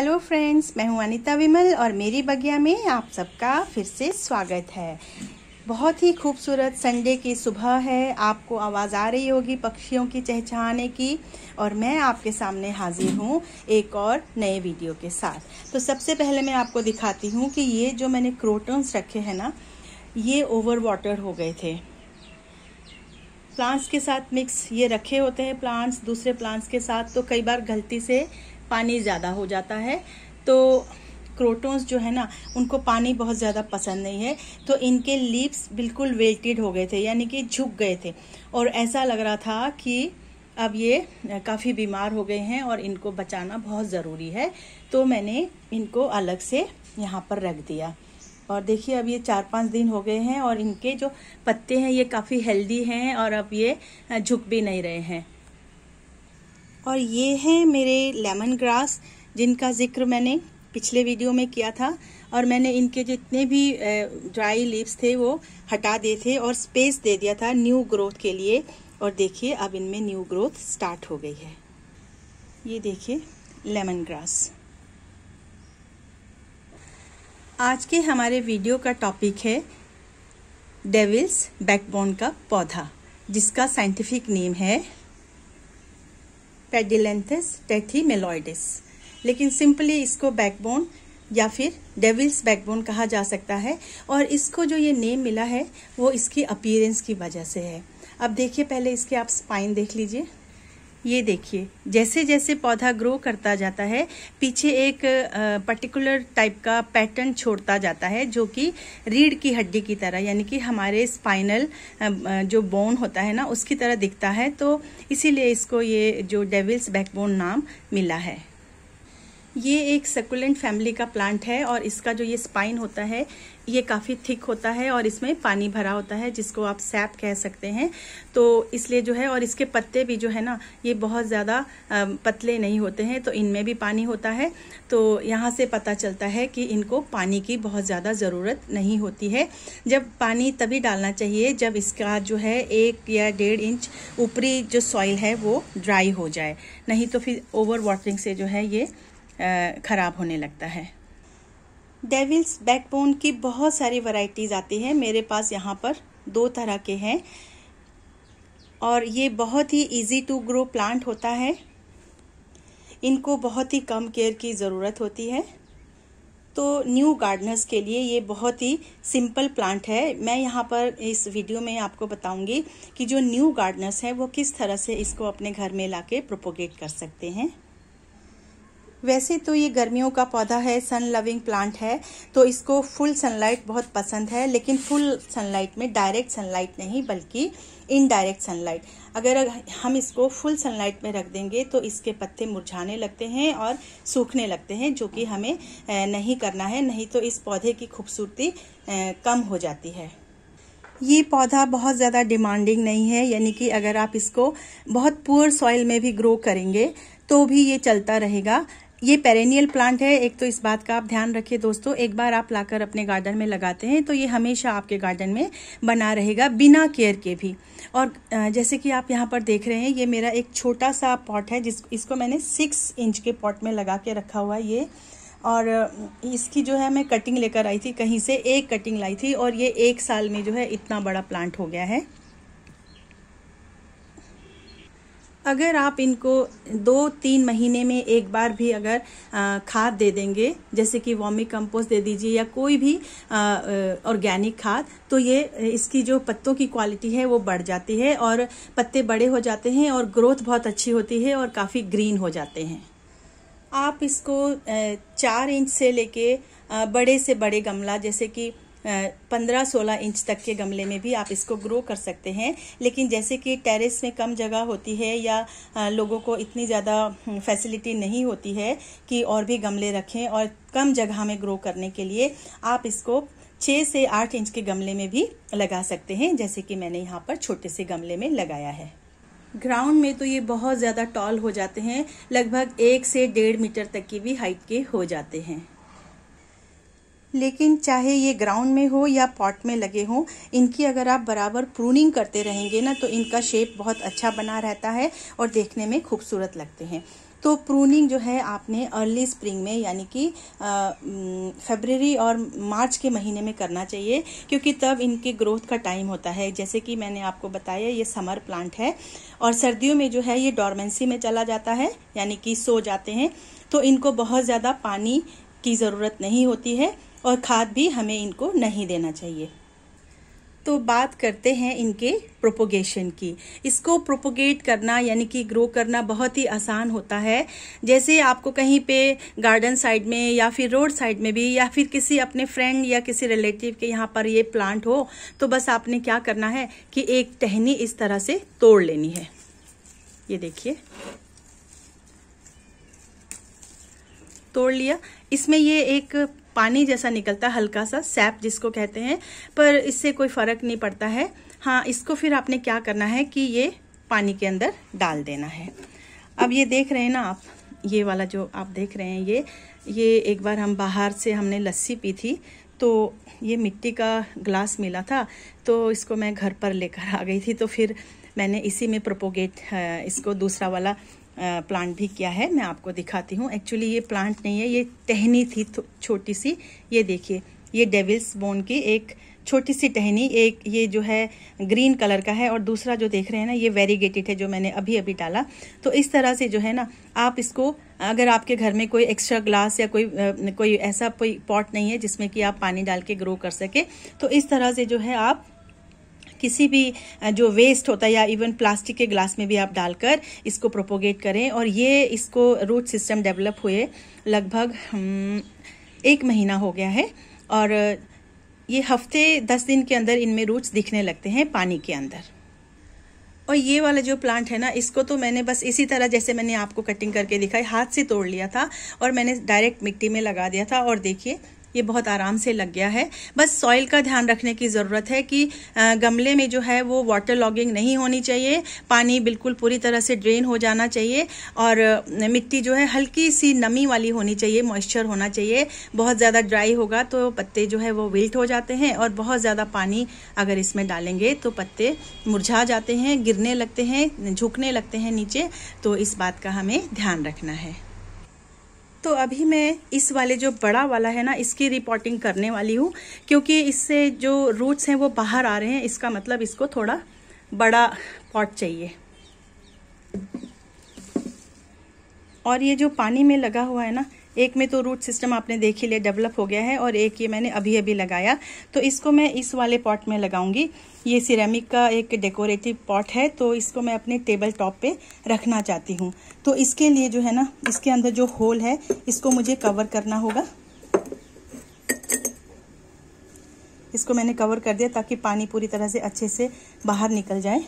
hello friends मैं हूं अनिता विमल और मेरी बगिया में आप सबका फिर से स्वागत है बहुत ही खूबसूरत संडे की सुबह है आपको आवाज़ आ रही होगी पक्षियों की चहचहाने की और मैं आपके सामने हाजिर हूँ एक और नए वीडियो के साथ तो सबसे पहले मैं आपको दिखाती हूँ कि ये जो मैंने क्रोटन्स रखे हैं ना ये ओवर वाटर हो गए थे प्लांट्स के साथ मिक्स ये रखे होते हैं प्लांट्स दूसरे प्लांट्स के साथ तो कई बार गलती से पानी ज़्यादा हो जाता है तो क्रोटोन्स जो है ना उनको पानी बहुत ज़्यादा पसंद नहीं है तो इनके लिप्स बिल्कुल वेल्टेड हो गए थे यानी कि झुक गए थे और ऐसा लग रहा था कि अब ये काफ़ी बीमार हो गए हैं और इनको बचाना बहुत ज़रूरी है तो मैंने इनको अलग से यहाँ पर रख दिया और देखिए अब ये चार पाँच दिन हो गए हैं और इनके जो पत्ते हैं ये काफ़ी हेल्दी हैं और अब ये झुक भी नहीं रहे हैं और ये हैं मेरे लेमन ग्रास जिनका ज़िक्र मैंने पिछले वीडियो में किया था और मैंने इनके जितने भी ड्राई लीव्स थे वो हटा दिए थे और स्पेस दे दिया था न्यू ग्रोथ के लिए और देखिए अब इनमें न्यू ग्रोथ स्टार्ट हो गई है ये देखिए लेमन ग्रास आज के हमारे वीडियो का टॉपिक है डेविल्स बैकबोन का पौधा जिसका साइंटिफिक नेम है पेडिलेंथस टेथीमेलॉइडिस लेकिन सिंपली इसको बैकबोन या फिर डेविल्स बैकबोन कहा जा सकता है और इसको जो ये नेम मिला है वो इसकी अपीयरेंस की वजह से है अब देखिए पहले इसके आप स्पाइन देख लीजिए ये देखिए जैसे जैसे पौधा ग्रो करता जाता है पीछे एक पर्टिकुलर टाइप का पैटर्न छोड़ता जाता है जो कि रीढ़ की हड्डी की तरह यानी कि हमारे स्पाइनल जो बोन होता है ना उसकी तरह दिखता है तो इसीलिए इसको ये जो डेविल्स बैकबोन नाम मिला है ये एक सेकुलेंट फैमिली का प्लांट है और इसका जो ये स्पाइन होता है ये काफ़ी थिक होता है और इसमें पानी भरा होता है जिसको आप सैप कह सकते हैं तो इसलिए जो है और इसके पत्ते भी जो है ना ये बहुत ज़्यादा पतले नहीं होते हैं तो इनमें भी पानी होता है तो यहाँ से पता चलता है कि इनको पानी की बहुत ज़्यादा ज़रूरत नहीं होती है जब पानी तभी डालना चाहिए जब इसका जो है एक या डेढ़ इंच ऊपरी जो सॉइल है वो ड्राई हो जाए नहीं तो फिर ओवर वाटरिंग से जो है ये ख़राब होने लगता है डेविल्स बैकबोन की बहुत सारी वैरायटीज़ आती है मेरे पास यहाँ पर दो तरह के हैं और ये बहुत ही इजी टू ग्रो प्लांट होता है इनको बहुत ही कम केयर की ज़रूरत होती है तो न्यू गार्डनर्स के लिए ये बहुत ही सिंपल प्लांट है मैं यहाँ पर इस वीडियो में आपको बताऊंगी कि जो न्यू गार्डनर्स हैं वो किस तरह से इसको अपने घर में के प्रोपोगेट कर सकते हैं वैसे तो ये गर्मियों का पौधा है सन लविंग प्लांट है तो इसको फुल सनलाइट बहुत पसंद है लेकिन फुल सनलाइट में डायरेक्ट सनलाइट नहीं बल्कि इनडायरेक्ट सनलाइट अगर हम इसको फुल सनलाइट में रख देंगे तो इसके पत्ते मुरझाने लगते हैं और सूखने लगते हैं जो कि हमें नहीं करना है नहीं तो इस पौधे की खूबसूरती कम हो जाती है ये पौधा बहुत ज़्यादा डिमांडिंग नहीं है यानी कि अगर आप इसको बहुत पुअर सॉइल में भी ग्रो करेंगे तो भी ये चलता रहेगा ये पेरेनियल प्लांट है एक तो इस बात का आप ध्यान रखिए दोस्तों एक बार आप लाकर अपने गार्डन में लगाते हैं तो ये हमेशा आपके गार्डन में बना रहेगा बिना केयर के भी और जैसे कि आप यहाँ पर देख रहे हैं ये मेरा एक छोटा सा पॉट है जिस इसको मैंने सिक्स इंच के पॉट में लगा के रखा हुआ है ये और इसकी जो है मैं कटिंग लेकर आई थी कहीं से एक कटिंग लाई थी और ये एक साल में जो है इतना बड़ा प्लांट हो गया है अगर आप इनको दो तीन महीने में एक बार भी अगर खाद दे देंगे जैसे कि वॉमिक कंपोस्ट दे दीजिए या कोई भी ऑर्गेनिक खाद तो ये इसकी जो पत्तों की क्वालिटी है वो बढ़ जाती है और पत्ते बड़े हो जाते हैं और ग्रोथ बहुत अच्छी होती है और काफ़ी ग्रीन हो जाते हैं आप इसको चार इंच से लेके बड़े से बड़े गमला जैसे कि पंद्रह सोलह इंच तक के गमले में भी आप इसको ग्रो कर सकते हैं लेकिन जैसे कि टेरेस में कम जगह होती है या लोगों को इतनी ज़्यादा फैसिलिटी हम्म, नहीं होती है कि और भी गमले रखें और कम जगह में ग्रो करने के लिए आप इसको छः से आठ इंच के गमले में भी लगा सकते हैं जैसे कि मैंने यहाँ पर छोटे से गमले में लगाया है ग्राउंड में तो ये बहुत ज़्यादा टॉल हो जाते हैं लगभग एक से डेढ़ मीटर तक की भी हाइट के हो जाते हैं लेकिन चाहे ये ग्राउंड में हो या पॉट में लगे हों इनकी अगर आप बराबर प्रूनिंग करते रहेंगे ना तो इनका शेप बहुत अच्छा बना रहता है और देखने में खूबसूरत लगते हैं तो प्रूनिंग जो है आपने अर्ली स्प्रिंग में यानी कि फेबररी और मार्च के महीने में करना चाहिए क्योंकि तब इनके ग्रोथ का टाइम होता है जैसे कि मैंने आपको बताया ये समर प्लांट है और सर्दियों में जो है ये डॉर्मेंसी में चला जाता है यानी कि सो जाते हैं तो इनको बहुत ज़्यादा पानी की ज़रूरत नहीं होती है और खाद भी हमें इनको नहीं देना चाहिए तो बात करते हैं इनके प्रोपोगेशन की इसको प्रोपोगेट करना यानी कि ग्रो करना बहुत ही आसान होता है जैसे आपको कहीं पे गार्डन साइड में या फिर रोड साइड में भी या फिर किसी अपने फ्रेंड या किसी रिलेटिव के यहाँ पर ये प्लांट हो तो बस आपने क्या करना है कि एक टहनी इस तरह से तोड़ लेनी है ये देखिए तोड़ लिया इसमें ये एक पानी जैसा निकलता है हल्का सा सैप जिसको कहते हैं पर इससे कोई फ़र्क नहीं पड़ता है हाँ इसको फिर आपने क्या करना है कि ये पानी के अंदर डाल देना है अब ये देख रहे हैं ना आप ये वाला जो आप देख रहे हैं ये ये एक बार हम बाहर से हमने लस्सी पी थी तो ये मिट्टी का ग्लास मिला था तो इसको मैं घर पर लेकर आ गई थी तो फिर मैंने इसी में प्रोपोगेट इसको दूसरा वाला प्लांट भी किया है मैं आपको दिखाती हूँ एक्चुअली ये प्लांट नहीं है ये टहनी थी छोटी सी ये देखिए ये डेविल्स बोन की एक छोटी सी टहनी एक ये जो है ग्रीन कलर का है और दूसरा जो देख रहे हैं ना ये वेरीगेटेड है जो मैंने अभी अभी डाला तो इस तरह से जो है ना आप इसको अगर आपके घर में कोई एक्स्ट्रा ग्लास या कोई कोई ऐसा कोई पॉट नहीं है जिसमें कि आप पानी डाल के ग्रो कर सके तो इस तरह से जो है आप किसी भी जो वेस्ट होता है या इवन प्लास्टिक के ग्लास में भी आप डालकर इसको प्रोपोगेट करें और ये इसको रूट सिस्टम डेवलप हुए लगभग हम्म, एक महीना हो गया है और ये हफ्ते दस दिन के अंदर इनमें रूट्स दिखने लगते हैं पानी के अंदर और ये वाला जो प्लांट है ना इसको तो मैंने बस इसी तरह जैसे मैंने आपको कटिंग करके दिखाई हाथ से तोड़ लिया था और मैंने डायरेक्ट मिट्टी में लगा दिया था और देखिए ये बहुत आराम से लग गया है बस सॉइल का ध्यान रखने की ज़रूरत है कि गमले में जो है वो वाटर लॉगिंग नहीं होनी चाहिए पानी बिल्कुल पूरी तरह से ड्रेन हो जाना चाहिए और मिट्टी जो है हल्की सी नमी वाली होनी चाहिए मॉइस्चर होना चाहिए बहुत ज़्यादा ड्राई होगा तो पत्ते जो है वो विल्ट हो जाते हैं और बहुत ज़्यादा पानी अगर इसमें डालेंगे तो पत्ते मुरझा जाते हैं गिरने लगते हैं झुकने लगते हैं नीचे तो इस बात का हमें ध्यान रखना है तो अभी मैं इस वाले जो बड़ा वाला है ना इसकी रिपोर्टिंग करने वाली हूँ क्योंकि इससे जो रूट्स हैं वो बाहर आ रहे हैं इसका मतलब इसको थोड़ा बड़ा पॉट चाहिए और ये जो पानी में लगा हुआ है ना एक में तो रूट सिस्टम आपने देख ही लिया डेवलप हो गया है और एक ये मैंने अभी अभी लगाया तो इसको मैं इस वाले पॉट में लगाऊंगी ये सिरेमिक का एक डेकोरेटिव पॉट है तो इसको मैं अपने टेबल टॉप पे रखना चाहती हूँ तो इसके लिए जो है ना इसके अंदर जो होल है इसको मुझे कवर करना होगा इसको मैंने कवर कर दिया ताकि पानी पूरी तरह से अच्छे से बाहर निकल जाए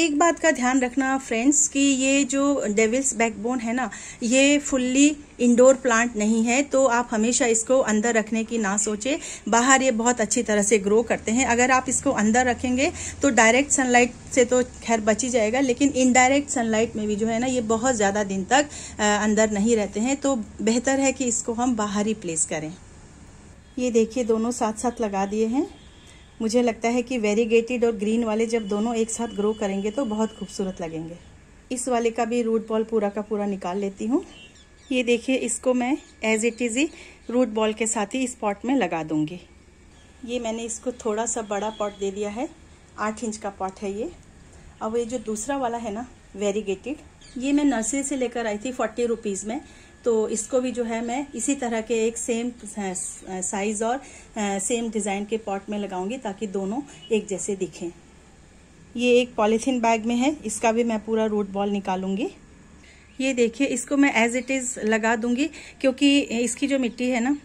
एक बात का ध्यान रखना फ्रेंड्स कि ये जो डेविल्स बैकबोन है ना ये फुल्ली इंडोर प्लांट नहीं है तो आप हमेशा इसको अंदर रखने की ना सोचें बाहर ये बहुत अच्छी तरह से ग्रो करते हैं अगर आप इसको अंदर रखेंगे तो डायरेक्ट सनलाइट से तो खैर बची जाएगा लेकिन इनडायरेक्ट सनलाइट में भी जो है ना ये बहुत ज़्यादा दिन तक अंदर नहीं रहते हैं तो बेहतर है कि इसको हम बाहर ही प्लेस करें ये देखिए दोनों साथ साथ लगा दिए हैं मुझे लगता है कि वेरीगेटेड और ग्रीन वाले जब दोनों एक साथ ग्रो करेंगे तो बहुत खूबसूरत लगेंगे इस वाले का भी रूट बॉल पूरा का पूरा निकाल लेती हूँ ये देखिए इसको मैं एज इट इज़ ही रूट बॉल के साथ ही इस पॉट में लगा दूँगी ये मैंने इसको थोड़ा सा बड़ा पॉट दे दिया है आठ इंच का पॉट है ये अब ये जो दूसरा वाला है ना वेरीगेटेड ये मैं नर्सरी से लेकर आई थी फोर्टी रुपीज़ में तो इसको भी जो है मैं इसी तरह के एक सेम साइज और सेम डिज़ाइन के पॉट में लगाऊंगी ताकि दोनों एक जैसे दिखें ये एक पॉलीथीन बैग में है इसका भी मैं पूरा रूट बॉल निकालूंगी ये देखिए इसको मैं एज इट इज़ लगा दूंगी क्योंकि इसकी जो मिट्टी है ना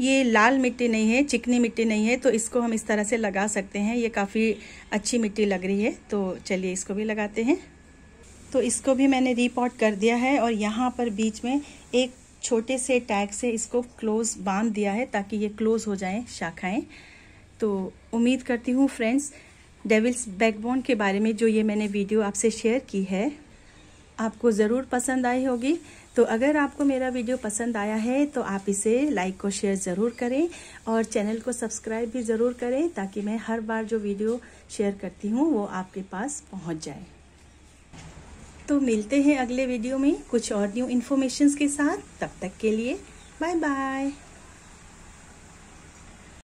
ये लाल मिट्टी नहीं है चिकनी मिट्टी नहीं है तो इसको हम इस तरह से लगा सकते हैं ये काफ़ी अच्छी मिट्टी लग रही है तो चलिए इसको भी लगाते हैं तो इसको भी मैंने रीपॉट कर दिया है और यहाँ पर बीच में एक छोटे से टैग से इसको क्लोज बांध दिया है ताकि ये क्लोज हो जाएं शाखाएं तो उम्मीद करती हूँ फ्रेंड्स डेविल्स बैकबोन के बारे में जो ये मैंने वीडियो आपसे शेयर की है आपको ज़रूर पसंद आई होगी तो अगर आपको मेरा वीडियो पसंद आया है तो आप इसे लाइक और शेयर ज़रूर करें और चैनल को सब्सक्राइब भी ज़रूर करें ताकि मैं हर बार जो वीडियो शेयर करती हूँ वो आपके पास पहुँच जाए तो मिलते हैं अगले वीडियो में कुछ और न्यू इन्फॉर्मेशन के साथ तब तक के लिए बाय बाय